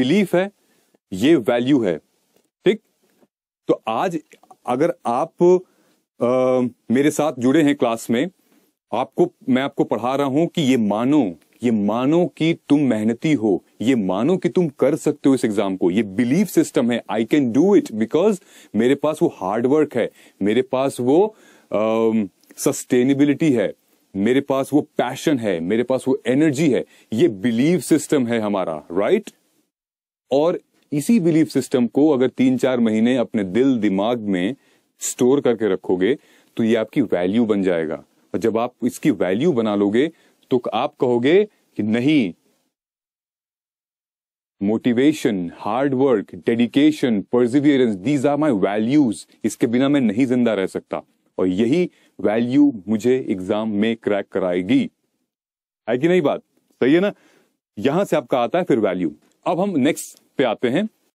Belief है ये value है ठीक तो आज अगर आप आ, मेरे साथ जुड़े हैं क्लास में आपको मैं आपको पढ़ा रहा हूं कि ये मानो ये मानो कि तुम मेहनती हो ये मानो कि तुम कर सकते हो इस एग्जाम को ये बिलीफ सिस्टम है I can do it because मेरे पास वो हार्डवर्क है मेरे पास वो सस्टेनेबिलिटी है मेरे पास वो पैशन है मेरे पास वो एनर्जी है ये बिलीव सिस्टम है हमारा राइट right? और इसी बिलीफ सिस्टम को अगर तीन चार महीने अपने दिल दिमाग में स्टोर करके रखोगे तो ये आपकी वैल्यू बन जाएगा और जब आप इसकी वैल्यू बना लोगे तो आप कहोगे कि नहीं motivation hard work dedication perseverance these are my values इसके बिना मैं नहीं जिंदा रह सकता और यही वैल्यू मुझे एग्जाम में क्रैक कराएगी है कि नहीं बात सही है ना यहां से आपका आता है फिर वैल्यू अब हम नेक्स्ट पे आते हैं